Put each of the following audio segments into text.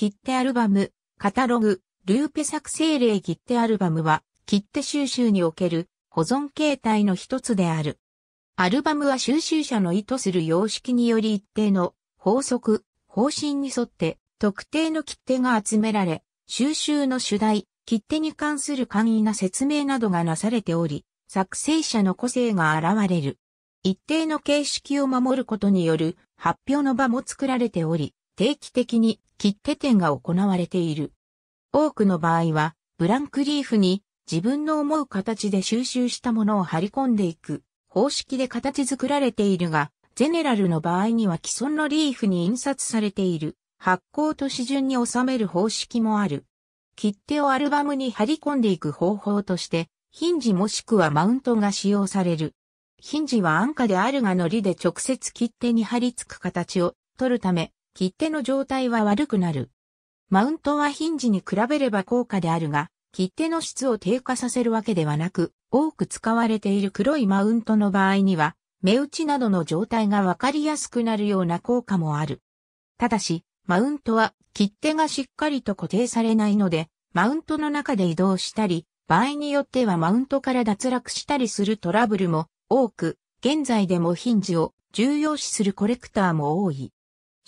切手アルバム、カタログ、ルーペ作成例切手アルバムは、切手収集における保存形態の一つである。アルバムは収集者の意図する様式により一定の法則、方針に沿って特定の切手が集められ、収集の主題、切手に関する簡易な説明などがなされており、作成者の個性が現れる。一定の形式を守ることによる発表の場も作られており、定期的に切手展が行われている。多くの場合は、ブランクリーフに自分の思う形で収集したものを貼り込んでいく方式で形作られているが、ゼネラルの場合には既存のリーフに印刷されている発行と市順に収める方式もある。切手をアルバムに貼り込んでいく方法として、ヒンジもしくはマウントが使用される。ヒンジは安価であるが糊で直接切手に貼り付く形を取るため、切手の状態は悪くなる。マウントはヒンジに比べれば高価であるが、切手の質を低下させるわけではなく、多く使われている黒いマウントの場合には、目打ちなどの状態がわかりやすくなるような効果もある。ただし、マウントは切手がしっかりと固定されないので、マウントの中で移動したり、場合によってはマウントから脱落したりするトラブルも多く、現在でもヒンジを重要視するコレクターも多い。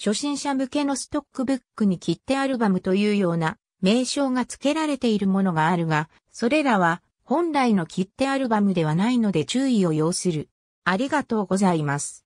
初心者向けのストックブックに切手アルバムというような名称が付けられているものがあるが、それらは本来の切手アルバムではないので注意を要する。ありがとうございます。